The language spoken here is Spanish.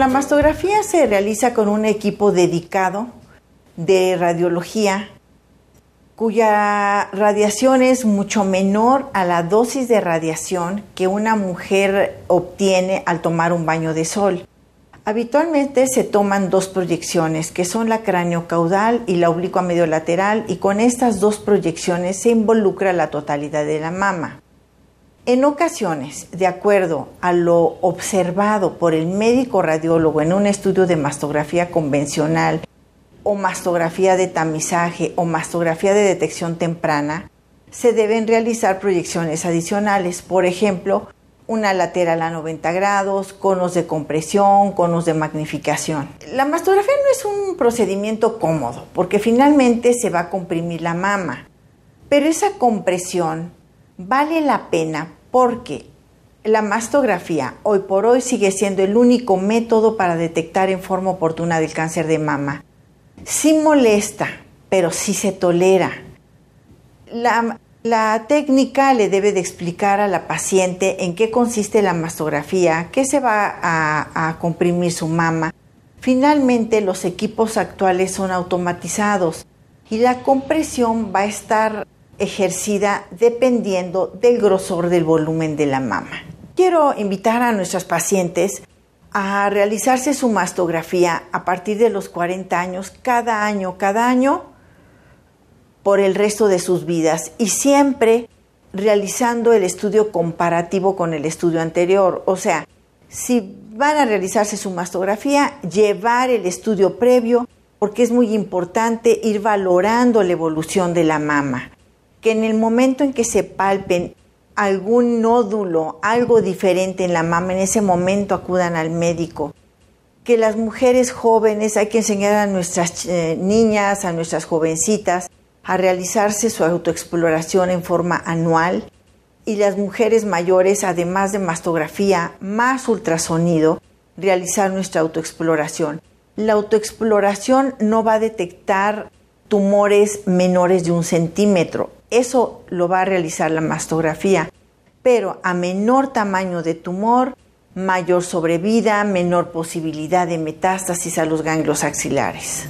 La mastografía se realiza con un equipo dedicado de radiología cuya radiación es mucho menor a la dosis de radiación que una mujer obtiene al tomar un baño de sol. Habitualmente se toman dos proyecciones, que son la caudal y la oblicua lateral y con estas dos proyecciones se involucra la totalidad de la mama. En ocasiones, de acuerdo a lo observado por el médico radiólogo en un estudio de mastografía convencional o mastografía de tamizaje o mastografía de detección temprana, se deben realizar proyecciones adicionales, por ejemplo, una lateral a 90 grados, conos de compresión, conos de magnificación. La mastografía no es un procedimiento cómodo porque finalmente se va a comprimir la mama, pero esa compresión vale la pena porque la mastografía hoy por hoy sigue siendo el único método para detectar en forma oportuna del cáncer de mama. Sí molesta, pero sí se tolera. La, técnica le debe de explicar a la paciente en qué consiste la mastografía, qué se va a, a comprimir su mama. Finalmente, los equipos actuales son automatizados y la compresión va a estar ejercida dependiendo del grosor del volumen de la mama. Quiero invitar a nuestras pacientes a realizarse su mastografía a partir de los 40 años, cada año, cada año, por el resto de sus vidas y siempre realizando el estudio comparativo con el estudio anterior. O sea, si van a realizarse su mastografía, llevar el estudio previo porque es muy importante ir valorando la evolución de la mama que en el momento en que se palpen algún nódulo, algo diferente en la mama, en ese momento acudan al médico. Que las mujeres jóvenes hay que enseñar a nuestras eh, niñas, a nuestras jovencitas, a realizarse su autoexploración en forma anual. Y las mujeres mayores, además de mastografía más ultrasonido, realizar nuestra autoexploración. La autoexploración no va a detectar tumores menores de un centímetro. Eso lo va a realizar la mastografía. Pero a menor tamaño de tumor, mayor sobrevida, menor posibilidad de metástasis a los ganglios axilares.